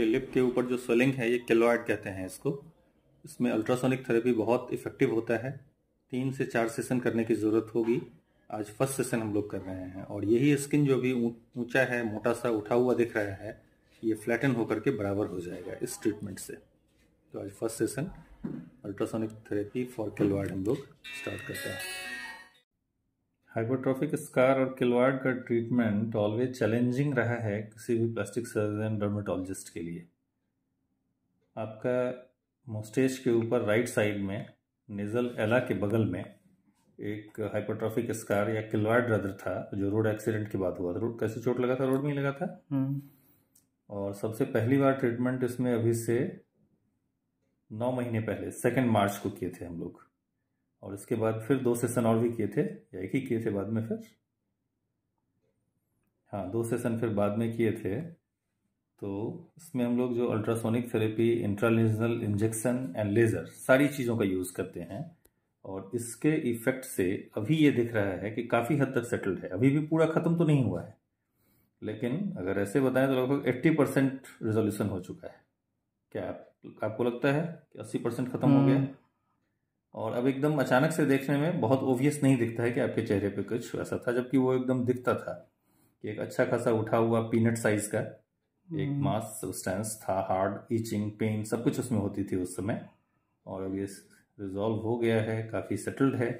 आपके लिप के ऊपर जो स्वेलिंग है ये केलोइड कहते हैं इसको इसमें अल्ट्रासोनिक थेरेपी बहुत इफेक्टिव होता है तीन से चार सेशन करने की ज़रूरत होगी आज फर्स्ट सेशन हम लोग कर रहे हैं और यही स्किन जो भी ऊंचा है मोटा सा उठा हुआ दिख रहा है ये फ्लैटन होकर के बराबर हो जाएगा इस ट्रीटमेंट से तो आज first session ultrasonic therapy for keloid हम लोग स्टार्ट करते हैं हाइपोट्रॉफिक स्कार और किलवाड़ का ट्रीटमेंट ऑलवेज चैलेंजिंग रहा है किसी भी प्लास्टिक सर्जन डर्मेटोलॉजिस्ट के लिए आपका मोस्टेज के ऊपर राइट साइड में नेजल एला के बगल में एक हाइपोट्रॉफिक स्कार या किलवाड़ रदर था जो रोड एक्सीडेंट के बाद हुआ था रोड कैसे चोट लगा था रोड में ही लगा था हम्म। और सबसे पहली बार ट्रीटमेंट इसमें अभी से नौ महीने पहले सेकेंड मार्च को किए थे हम लोग और इसके बाद फिर दो सेशन और भी किए थे या एक ही किए थे बाद में फिर हाँ दो सेशन फिर बाद में किए थे तो इसमें हम लोग जो ultrasonic therapy intralesional injection and laser सारी चीज़ों का यूज़ करते हैं और इसके इफ़ेक्ट से अभी ये दिख रहा है कि काफ़ी हद तक सेटल्ड है अभी भी पूरा ख़त्म तो नहीं हुआ है लेकिन अगर ऐसे बताएं तो लगभग एट्टी परसेंट रिजोल्यूशन हो चुका है क्या आप, आपको लगता है कि अस्सी परसेंट ख़त्म हो गया हम्म, और अब एकदम अचानक से देखने में बहुत ओबियस नहीं दिखता है कि आपके चेहरे पे कुछ वैसा था जबकि वो एकदम दिखता था कि एक अच्छा खासा उठा हुआ पीनट साइज का एक मास हम्म। सब्सटेंस था हार्ड इचिंग पेन सब कुछ उसमें होती थी उस समय और अब ये रिजॉल्व हो गया है काफ़ी सेटल्ड है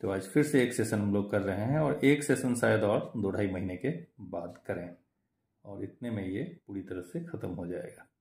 तो आज फिर से एक सेशन हम लोग कर रहे हैं और एक सेशन शायद और दो ढाई महीने के बाद करें और इतने में ये पूरी तरह से ख़त्म हो जाएगा